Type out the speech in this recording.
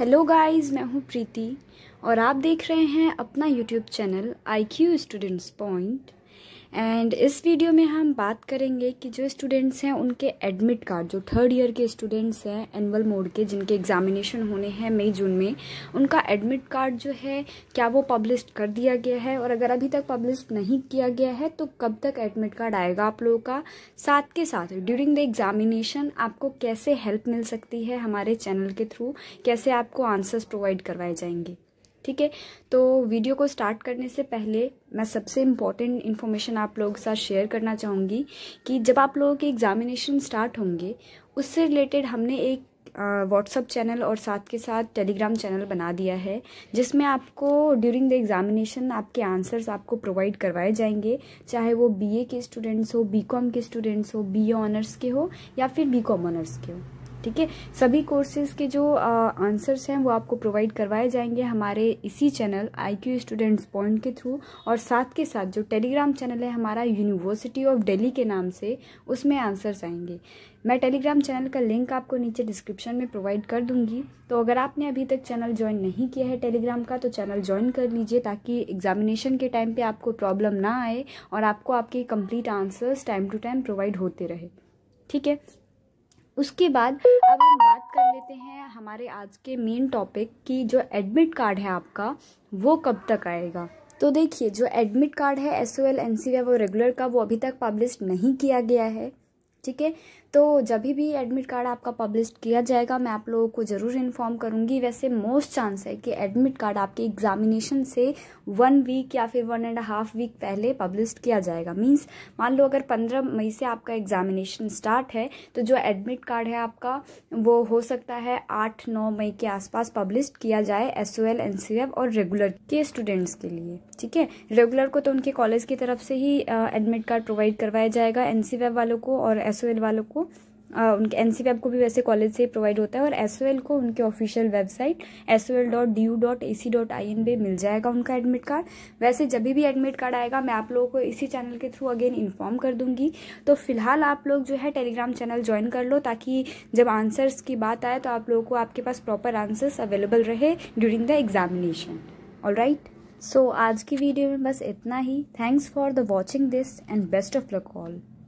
hello guys मैं हूँ प्रीति और आप देख रहे हैं अपना YouTube channel I Q students point and इस वीडियो में हम बात करेंगे कि जो स्टूडेंट्स हैं उनके एडमिट कार्ड जो थर्ड ईयर के स्टूडेंट्स हैं एनुअल मोड के जिनके एग्जामिनेशन होने हैं मई जून में उनका एडमिट कार्ड जो है क्या वो पब्लिश कर दिया गया है और अगर अभी तक पब्लिश नहीं किया गया है तो कब तक एडमिट कार्ड आएगा आप लोगों का साथ के साथ ड्यूरिंग द एग्जामिनेशन आपको कैसे हेल्प मिल सकती है हमारे चैनल के थ्रू कैसे आपको आंसर्स प्रोवाइड करवाए जाएंगे ठीक है तो वीडियो को स्टार्ट करने से पहले मैं सबसे इम्पॉर्टेंट इन्फॉर्मेशन आप लोगों के साथ शेयर करना चाहूँगी कि जब आप लोगों के एग्ज़ामिनेशन स्टार्ट होंगे उससे रिलेटेड हमने एक व्हाट्सअप चैनल और साथ के साथ टेलीग्राम चैनल बना दिया है जिसमें आपको ड्यूरिंग द एग्ज़ामिनेशन आपके आंसर्स आपको प्रोवाइड करवाए जाएंगे चाहे वो बीए के स्टूडेंट्स हो बीकॉम के स्टूडेंट्स हो बीए ऑनर्स के हो या फिर बीकॉम ऑनर्स के हो ठीक है सभी कोर्सेज के जो आंसर्स हैं वो आपको प्रोवाइड करवाए जाएंगे हमारे इसी channel I Q students point के थ्रू और साथ के साथ जो टेलीग्राम चैनल है हमारा यूनिवर्सिटी ऑफ डेली के नाम से उसमें आंसर्स आएंगे मैं टेलीग्राम चैनल का लिंक आपको नीचे डिस्क्रिप्शन में प्रोवाइड कर दूंगी तो अगर आपने अभी तक चैनल ज्वाइन नहीं किया है टेलीग्राम का तो चैनल ज्वाइन कर लीजिए ताकि एग्जामिनेशन के टाइम पे आपको प्रॉब्लम ना आए और आपको आपके complete answers time to time provide होते रहे ठीक है उसके बाद अब हम बात कर लेते हैं हमारे आज के मेन टॉपिक की जो एडमिट कार्ड है आपका वो कब तक आएगा तो देखिए जो एडमिट कार्ड है S O L N C वो रेगुलर का वो अभी तक पब्लिश नहीं किया गया है ठीक है तो जब भी एडमिट कार्ड आपका पब्लिश किया जाएगा मैं आप लोगों को ज़रूर इन्फॉर्म करूँगी वैसे मोस्ट चांस है कि एडमिट कार्ड आपके एग्जामिनेशन से वन वीक या फिर वन एंड हाफ वीक पहले पब्लिश किया जाएगा मीन्स मान लो अगर पंद्रह मई से आपका एग्जामिनेशन स्टार्ट है तो जो एडमिट कार्ड है आपका वो हो सकता है आठ नौ मई के आसपास पब्लिश किया जाए S O L N C F और रेगुलर के स्टूडेंट्स के लिए ठीक है रेगुलर को तो उनके कॉलेज की तरफ से ही एडमिट कार्ड प्रोवाइड करवाया जाएगा एन सी एफ वालों को और एस वालों को आ, उनके एन सी को भी वैसे कॉलेज से प्रोवाइड होता है और एस को उनके official website S O L dot D U dot A C dot I N पे मिल जाएगा उनका एडमिट कार्ड वैसे जब भी एडमिट कार्ड आएगा मैं आप लोगों को इसी चैनल के थ्रू अगेन इन्फॉर्म कर दूंगी तो फिलहाल आप लोग जो है टेलीग्राम चैनल ज्वाइन कर लो ताकि जब आंसर्स की बात आए तो आप लोगों को आपके पास प्रॉपर आंसर्स अवेलेबल रहे during the examination all right so आज की वीडियो में बस इतना ही thanks for the watching this and best of luck all